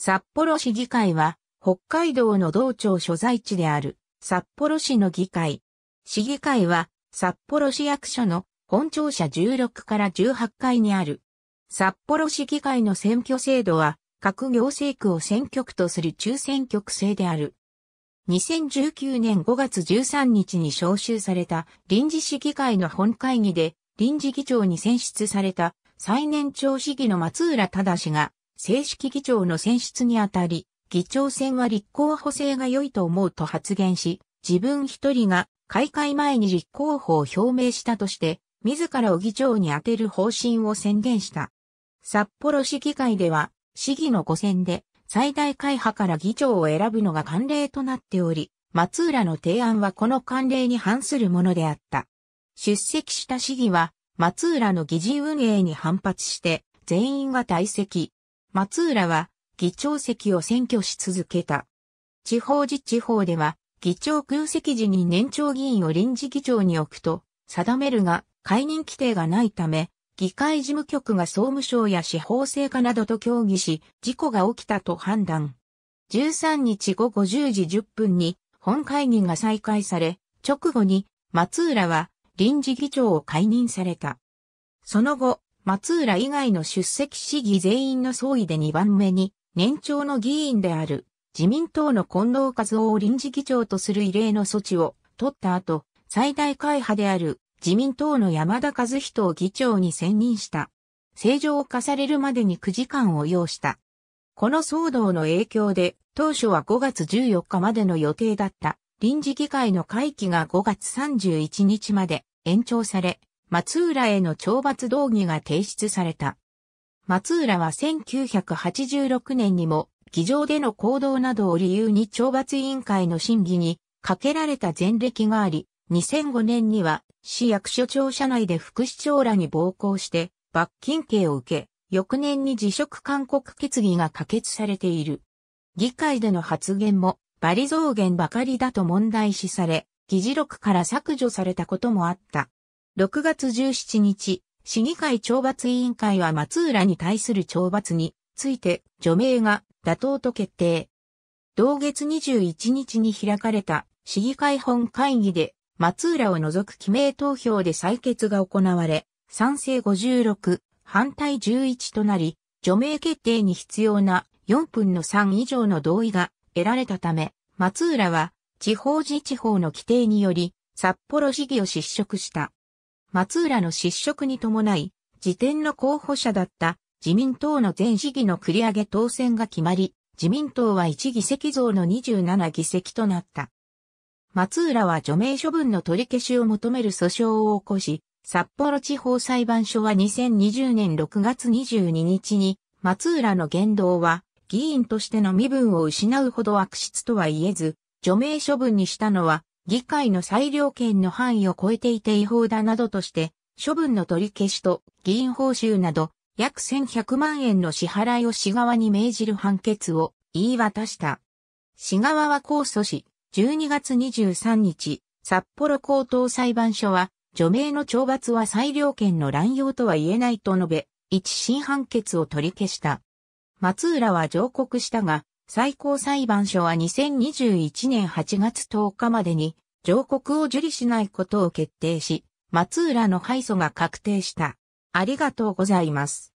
札幌市議会は、北海道の道庁所在地である札幌市の議会。市議会は、札幌市役所の本庁舎16から18階にある。札幌市議会の選挙制度は、各行政区を選挙区とする中選挙区制である。2019年5月13日に招集された臨時市議会の本会議で臨時議長に選出された最年長市議の松浦忠が正式議長の選出にあたり、議長選は立候補制が良いと思うと発言し、自分一人が開会前に立候補を表明したとして、自らを議長に充てる方針を宣言した。札幌市議会では、市議の5選で、最大会派から議長を選ぶのが慣例となっており、松浦の提案はこの慣例に反するものであった。出席した市議は、松浦の議事運営に反発して、全員が退席、松浦は議長席を占拠し続けた。地方自治法では、議長空席時に年長議員を臨時議長に置くと定めるが、解任規定がないため、議会事務局が総務省や司法制課などと協議し、事故が起きたと判断。13日午後10時10分に本会議が再開され、直後に松浦は臨時議長を解任された。その後、松浦以外の出席市議全員の総意で2番目に、年長の議員である、自民党の近藤和夫を臨時議長とする異例の措置を取った後、最大会派である自民党の山田和人を議長に選任した。正常化されるまでに9時間を要した。この騒動の影響で、当初は5月14日までの予定だった臨時議会の会期が5月31日まで延長され、松浦への懲罰動議が提出された。松浦は1986年にも、議場での行動などを理由に懲罰委員会の審議にかけられた前歴があり、2005年には市役所庁舎内で副市長らに暴行して罰金刑を受け、翌年に辞職勧告決議が可決されている。議会での発言もバリ増減ばかりだと問題視され、議事録から削除されたこともあった。6月17日、市議会懲罰委員会は松浦に対する懲罰について除名が妥当と決定。同月21日に開かれた市議会本会議で松浦を除く記名投票で採決が行われ、賛成56、反対11となり、除名決定に必要な4分の3以上の同意が得られたため、松浦は地方自治法の規定により札幌市議を失職した。松浦の失職に伴い、辞典の候補者だった自民党の全市議の繰り上げ当選が決まり、自民党は1議席増の27議席となった。松浦は除名処分の取り消しを求める訴訟を起こし、札幌地方裁判所は2020年6月22日に、松浦の言動は議員としての身分を失うほど悪質とは言えず、除名処分にしたのは議会の裁量権の範囲を超えていて違法だなどとして、処分の取り消しと議員報酬など約1100万円の支払いを市側に命じる判決を言い渡した。市側は控訴し、12月23日、札幌高等裁判所は、除名の懲罰は裁量権の乱用とは言えないと述べ、一審判決を取り消した。松浦は上告したが、最高裁判所は2021年8月10日までに上告を受理しないことを決定し、松浦の敗訴が確定した。ありがとうございます。